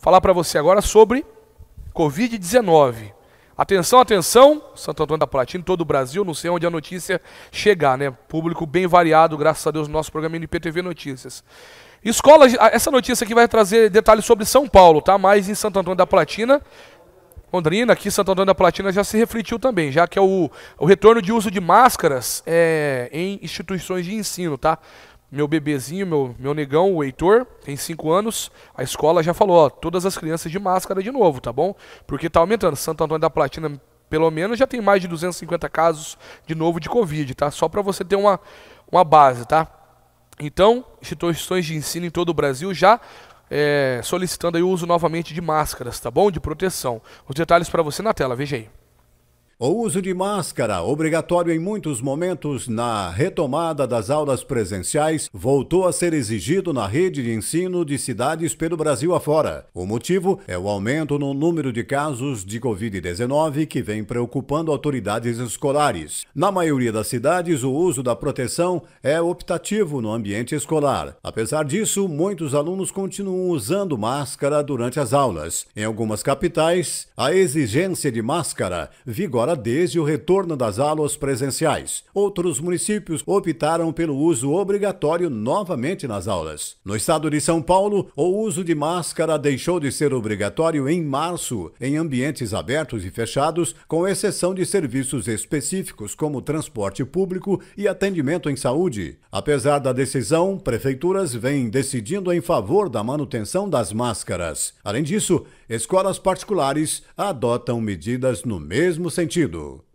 falar para você agora sobre Covid-19. Atenção, atenção, Santo Antônio da Platina, todo o Brasil, não sei onde a notícia chegar, né? Público bem variado, graças a Deus, no nosso programa NPTV Notícias. Escolas, essa notícia aqui vai trazer detalhes sobre São Paulo, tá? Mas em Santo Antônio da Platina, Londrina, aqui Santo Antônio da Platina já se refletiu também, já que é o, o retorno de uso de máscaras é, em instituições de ensino, tá? meu bebezinho, meu, meu negão, o Heitor, tem 5 anos, a escola já falou, ó, todas as crianças de máscara de novo, tá bom? Porque tá aumentando. Santo Antônio da Platina, pelo menos, já tem mais de 250 casos de novo de Covid, tá? Só para você ter uma, uma base, tá? Então, instituições de ensino em todo o Brasil já é, solicitando aí o uso novamente de máscaras, tá bom? De proteção. Os detalhes para você na tela, veja aí. O uso de máscara, obrigatório em muitos momentos na retomada das aulas presenciais, voltou a ser exigido na rede de ensino de cidades pelo Brasil afora. O motivo é o aumento no número de casos de Covid-19 que vem preocupando autoridades escolares. Na maioria das cidades, o uso da proteção é optativo no ambiente escolar. Apesar disso, muitos alunos continuam usando máscara durante as aulas. Em algumas capitais, a exigência de máscara vigora desde o retorno das aulas presenciais. Outros municípios optaram pelo uso obrigatório novamente nas aulas. No estado de São Paulo, o uso de máscara deixou de ser obrigatório em março em ambientes abertos e fechados, com exceção de serviços específicos como transporte público e atendimento em saúde. Apesar da decisão, prefeituras vêm decidindo em favor da manutenção das máscaras. Além disso, escolas particulares adotam medidas no mesmo sentido sentido.